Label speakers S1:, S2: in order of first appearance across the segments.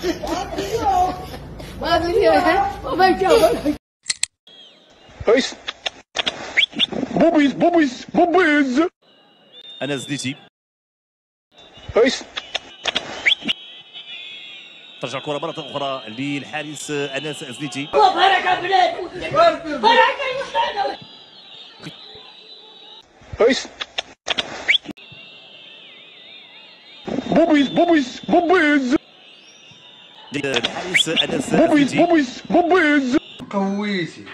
S1: ما بوبيز بوبيز بوبيز انا زديتي ايس ترجع الكره مرة أخرى للحارس أنس أزليتي بركة بلاد بركة المستعد ايش بوبيز بوبيز بوبيز الحارس انس بوبيز بوبيز بوبيز قويتي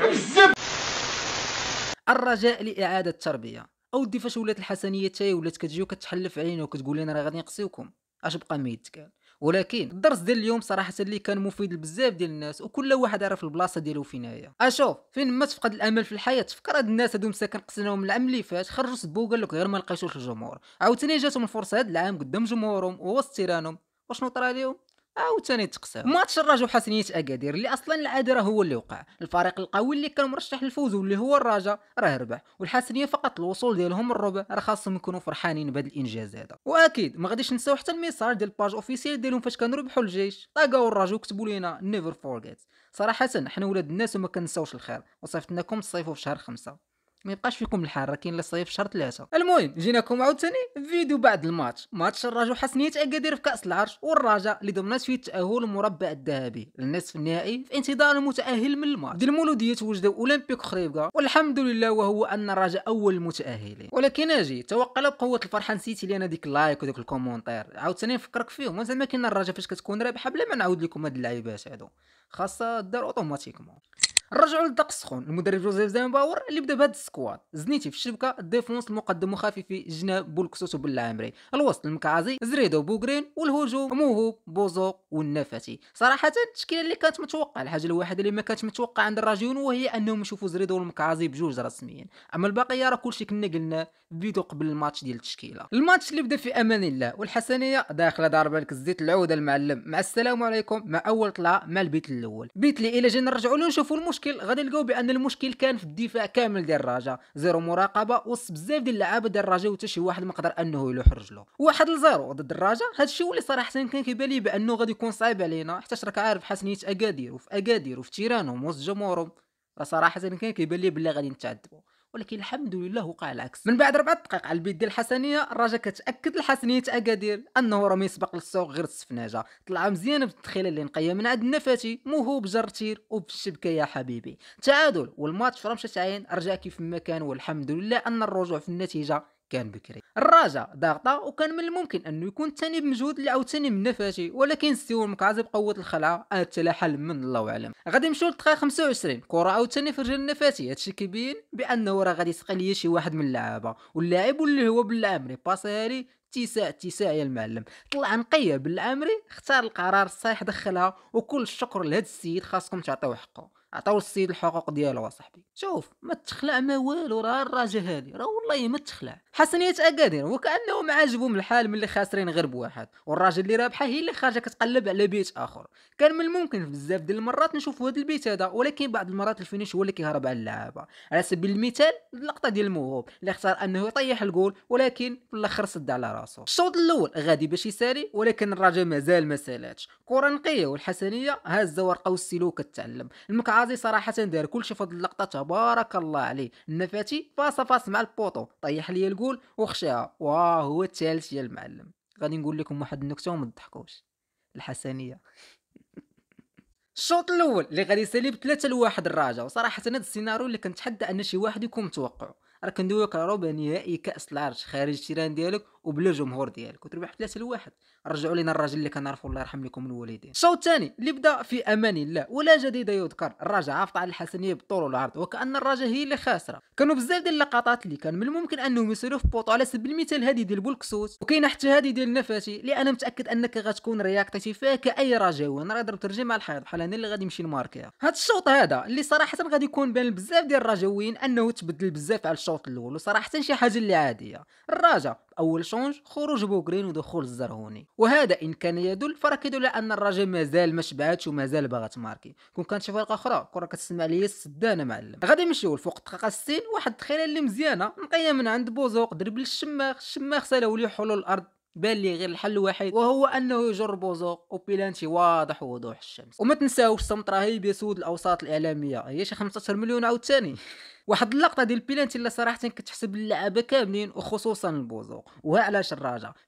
S1: بزاف الرجاء لاعاده التربيه اودي فاش ولات الحسنيه تاي ولات كتجي وكتحلف علينا وكتقول لنا راه غادي نقصيوكم اش بقى ميتكال ولكن الدرس ديال اليوم صراحه اللي كان مفيد لبزاف ديال الناس وكل واحد عرف البلاصه ديالو فين هي اشوف فين ما تفقد الامل في الحياه تفكر هاد الناس هادو مساكن قصيناهم العام اللي فات خرجوا سبوا وقال لك غير ما لقيتوش الجمهور عاوتاني جاتهم الفرصه هاد العام قدام جمهورهم ووسط تيرانهم وشنو طرا اليوم عاوتاني تقساو ماتش الرجاء وحسنيه اكادير اللي اصلا العاده راه هو اللي وقع الفريق القوي اللي كان مرشح للفوز واللي هو الرجاء راه ربح والحسنيه فقط الوصول ديالهم الربع راه خاصهم يكونوا فرحانين بهذا الانجاز هذا واكيد ما غاديش نساو حتى الميساج ديال الباج اوفيسيال ديالهم فاش كانوا ربحوا الجيش طاقوا الرجاء وكتبوا لينا نيفر فورغيت صراحه حنا ولاد الناس وما كنساوش الخير وصيفطناكم لكم تصيفوا في شهر خمسة ما يبقاش فيكم الحار راه كاين اللي صيف شهر ثلاثة المهم جيناكم عاوتاني فيديو بعد الماتش ماتش الرجاء حسنية اكادير في كاس العرش والرجاء اللي ضمنات فيه التاهل المربع الذهبي للنصف النهائي في انتظار المتاهل من الماتش ديال المولوديه توجدوا اولمبيك خريبكا والحمد لله وهو ان الرجاء اول المتاهلين ولكن اجي توقع بقوه الفرحه نسيتي لي انا ديك اللايك وداك الكومونتير عاوتاني نفكرك فيهم زعما كاين الرجاء فاش كتكون رابحه بلا ما نعاود لكم هاد اللعيبات هادو خاصه دار اوتوماتيكمون رجعوا للطاق السخون المدرب جوزيف زينباور اللي بدا بهذا السكواد زنيتي في الشبكه ديفونس المقدم وخفيفي جناب بولكسوس وبالعمري الوسط المكعازي زريدو بوغرين والهجوم موهوب بوزوق والنفتي صراحه التشكيله اللي كانت متوقعه الحاجه الوحيده اللي ما كانتش متوقعه عند الراجيون وهي انهم يشوفوا زريدو والمكعازي بجوج رسميا اما البقيه راه كلشي كنا قلنا فيديو قبل الماتش ديال التشكيله الماتش اللي بدا في امان الله والحسنيه داخله ضاربه لك الزيت العوده المعلم مع السلام عليكم مع اول طلعه مع البيت الاول بيت لي الى جينا نرجعوا له نشوفوا المشكل غادي نلقاو بان المشكل كان في الدفاع كامل ديال الرجاء زيرو مراقبه وسط بزاف ديال اللعابه ديال الرجاء وحتى شي واحد ما قدر انه يلوح رجله واحد لزيرو ضد الرجاء هذا الشيء اللي صراحه كان كيبان لي بانه غادي يكون صعيب علينا حتى راك عارف حسنيه اكادير وفي اكادير وفي تيرانهم وسط جمهورهم راه صراحه كان كيبان لي بلي غادي نتعذبوا ولكن الحمد لله وقع العكس من بعد ربع دقائق على البيت ديال الحسنيه الرجا كتاكد لحسنيه اكادير انه راه ما يسبق للسوق غير السفناجه طلع مزيان بالتدخيله اللي نقيه من عند النفاتي موهوب جرتير وفي الشبكه يا حبيبي تعادل والماتش في مشات عين رجع كيف ما كان والحمد لله ان الرجوع في النتيجه كان بكري الرجاء ضاغطه وكان من الممكن انه يكون الثاني بمجهود اللي عاوتاني من نفاتي ولكن ستيو مكعزي بقوه الخلعه حتى من الله اعلم غادي نمشيو للدقيقه 25 كره عاوتاني في رجل نفاتي هادشي كيبين بانه راه غادي يسقي ليا شي واحد من اللعابه واللاعب اللي هو بالعامري باسيري لي اتساع اتساع يا المعلم طلع نقيه بالعامري اختار القرار الصحيح دخلها وكل الشكر لهذا السيد خاصكم تعطيوه حقه عطاو السيد الحقوق ديالو صاحبي شوف ما تخلع ما والو راه الراجه هادي راه والله ما تخلع حسنيه اكادير وكانه ما عجبهم الحال ملي خاسرين غير بواحد والراجل اللي رابحه هي اللي خارجه كتقلب على بيت اخر كان من الممكن في بزاف ديال المرات نشوفو هذا البيت هذا ولكن بعض المرات الفينيش هو اللي كيهرب على اللعابه على سبيل المثال اللقطه ديال الموهوب اللي اختار انه يطيح الجول ولكن في الاخر سد على راسه الشوط الاول غادي باش يسالي ولكن الراجل مازال ما سالاتش كره نقيه والحسنيه هازه ورقه والسلوك كتعلم المكعب غازي صراحه دار كلشي في هذه اللقطه تبارك الله عليه النفاتي فاس فاس مع البوطو طيح لي الجول وخشاها وهو الثالث يا المعلم غادي نقول لكم واحد النكته وما تضحكوش الحسنيه الشوط الاول اللي غادي يسالي ب 3 لواحد الراجا وصراحه هذا السيناريو اللي كنتحدى ان شي واحد يكون متوقعه راه كندويوك على ربع نهائي كاس العرش خارج التيران ديالك وبلا جمهور ديالك وتربح 3 لواحد رجعوا لنا الراجل اللي كنعرفوا الله يرحم لكم الوالدين الشوط الثاني اللي بدا في امان الله ولا جديد يذكر الرجاء عفط على الحسنيه بالطول والعرض وكان الرجاء هي اللي خاسره كانوا بزاف ديال اللقطات اللي كان من الممكن انهم يسيروا في بوطو على سبيل المثال هذه ديال بولكسوس وكاينه حتى هذه ديال نفاتي اللي انا متاكد انك غتكون رياكتي فيها كاي رجاوي انا راه ضربت رجلي مع الحيط بحال انا اللي غادي نمشي نماركيها هذا الشوط هذا اللي صراحه غادي يكون بين بزاف ديال الرجاويين انه تبدل بزاف على الشوط الشوط الاول وصراحه شي حاجه اللي عاديه الراجا اول شونج خروج بوغرين ودخول الزرهوني وهذا ان كان يدل فراه كيدل على ان الراجا مازال ما شبعاتش ومازال باغا تماركي كون كانت شي فرقه اخرى كره كتسمع ليا السدانه معلم غادي نمشيو لفوق الدقيقه 60 واحد الدخيله اللي مزيانه نقيه من عند بوزوق درب للشماخ الشماخ سالو لي حلول الارض بان لي غير الحل الوحيد وهو انه يجر بوزوق وبيلانتي واضح ووضوح الشمس وما تنساوش صمت رهيب يسود الاوساط الاعلاميه هي شي 15 مليون عاوتاني واحد اللقطه ديال البيلانتي اللي صراحه كتحسب اللعابه كاملين وخصوصا البوزوق وها علاش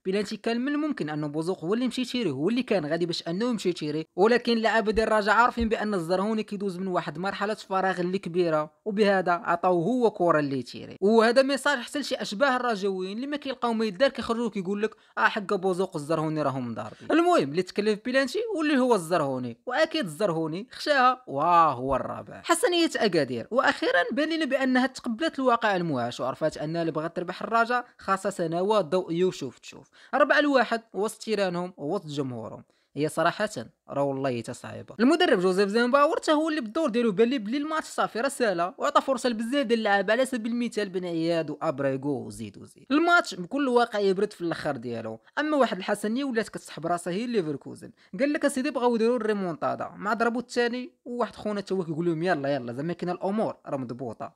S1: بيلانتي كان من الممكن انه بوزوق هو اللي مشي تيري هو اللي كان غادي باش انه يمشي تيري ولكن اللعابه ديال الراجا عارفين بان الزرهوني كيدوز من واحد مرحله فراغ اللي كبيره وبهذا عطاو هو كره اللي تيري وهذا ميساج حتى لشي اشباه الراجاويين اللي ما كيلقاو ما يدار كيخرجوا كيقول لك اه حق بوزوق الزرهوني راهم ضاربين المهم اللي تكلف بيلانتي واللي هو الزرهوني واكيد الزرهوني خشاها وها هو الرابع حسنيه اكادير واخيرا بان بانها تقبلت الواقع المعاش وعرفت ان اللي بغات تربح الرجاء خاصه سنوات ضوء يوشوف تشوف 4 لواحد وسط تيرانهم ووسط جمهورهم هي صراحه راه والله تصعيبه المدرب جوزيف زيمباور حتى هو اللي بالدور ديالو بان لي بلي الماتش صافي راه سهله وعطى فرصه لبزاف ديال اللعاب على سبيل المثال بن عياد وابريغو وزيد وزيد الماتش بكل واقع يبرد في الاخر ديالو اما واحد الحسنيه ولات كتسحب راسها هي ليفركوزن قال لك اسيدي بغاو يديروا الريمونتادا مع ضربوا الثاني وواحد خونا تا هو كيقول لهم يلا يلا زعما كاين الامور راه مضبوطه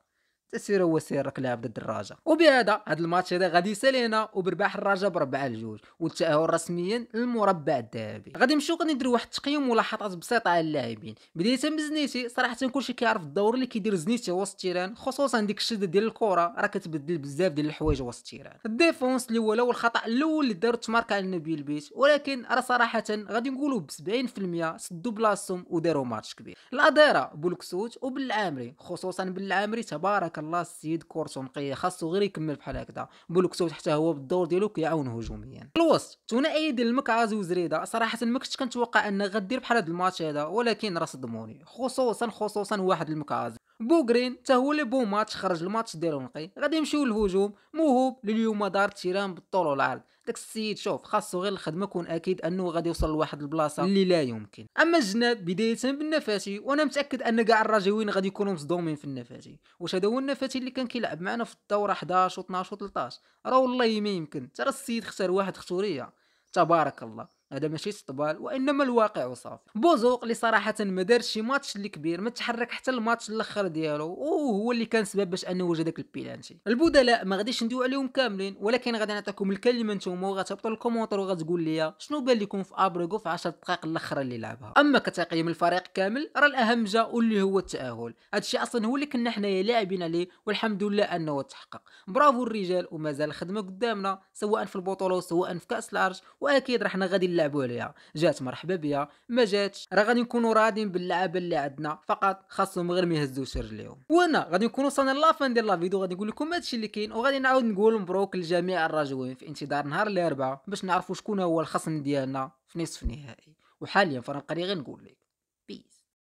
S1: تسير هو سير راك لاعب ضد الرجاء وبهذا هذا الماتش هذا غادي يسالينا وبرباح الرجاء بربعة لجوج والتاهل رسميا للمربع الذهبي غادي نمشيو غادي نديرو واحد التقييم وملاحظات بسيطه على اللاعبين بدايه بزنيتي صراحه كلشي كيعرف الدور اللي كيدير زنيتي وسط التيران خصوصا ديك الشده ديال الكره راه كتبدل بزاف ديال الحوايج وسط التيران الديفونس اللي هو لو الخطا الاول اللي دارو تمارك على نبيل البيت ولكن راه صراحه غادي نقولوا ب 70% سدوا بلاصتهم وداروا ماتش كبير الاداره بولكسوت وبالعامري خصوصا بالعامري تبارك خلاص السيد كورتون نقيه خاصو غير يكمل بحال هكذا نقول لك حتى هو بالدور ديالو كيعاون هجوميا الوسط ثنائي ديال المكعز وزريده صراحه ما كنتش كنتوقع انه غدير بحال هذا الماتش هذا ولكن راه صدموني خصوصا خصوصا واحد المكعز بوغرين حتى هو لي بون ماتش خرج الماتش ديالو نقي غادي يمشيو للهجوم موهوب لليوم دار التيران بالطول والعرض داك السيد شوف خاصو غير الخدمه كون اكيد انه غادي يوصل لواحد البلاصه اللي لا يمكن اما الجناب بدايه بالنفاسي وانا متاكد ان كاع الرجاويين غادي يكونوا مصدومين في النفاسي واش هذا هو النفاسي اللي كان كيلعب معنا في الدوره 11 و12 و13 راه والله ما يمكن ترى السيد اختار واحد خطوريه تبارك الله هذا ماشي استقبال وانما الواقع وصافي بوزوق اللي صراحه ما دارش شي ماتش اللي كبير ما تحرك حتى الماتش الاخر ديالو وهو اللي كان سبب باش انه وجد داك البيلانتي البدلاء ما غاديش ندوي عليهم كاملين ولكن غادي نعطيكم الكلمه نتوما وغتهبطوا الكومونتير وغتقول لي شنو بان لكم في ابريغو في 10 دقائق الاخر اللي لعبها اما كتقييم الفريق كامل راه الاهم جا واللي هو التاهل هادشي اصلا هو اللي كنا حنايا لاعبين عليه والحمد لله انه تحقق برافو الرجال ومازال الخدمه قدامنا سواء في البطوله وسواء في كاس العرش واكيد رحنا غادي غادي نلعبوا عليها جات مرحبا بها ما جاتش راه غادي نكونوا راضين باللعبه اللي عندنا فقط خاصهم غير ما يهزوش رجليهم وانا غادي نكون وصلنا لافان ديال لا فيديو غادي نقول لكم هادشي اللي كاين وغادي نعاود نقول مبروك لجميع الراجوين في انتظار نهار الاربعاء باش نعرفوا شكون هو الخصم ديالنا في نصف النهائي وحاليا فرنقري غير نقول لك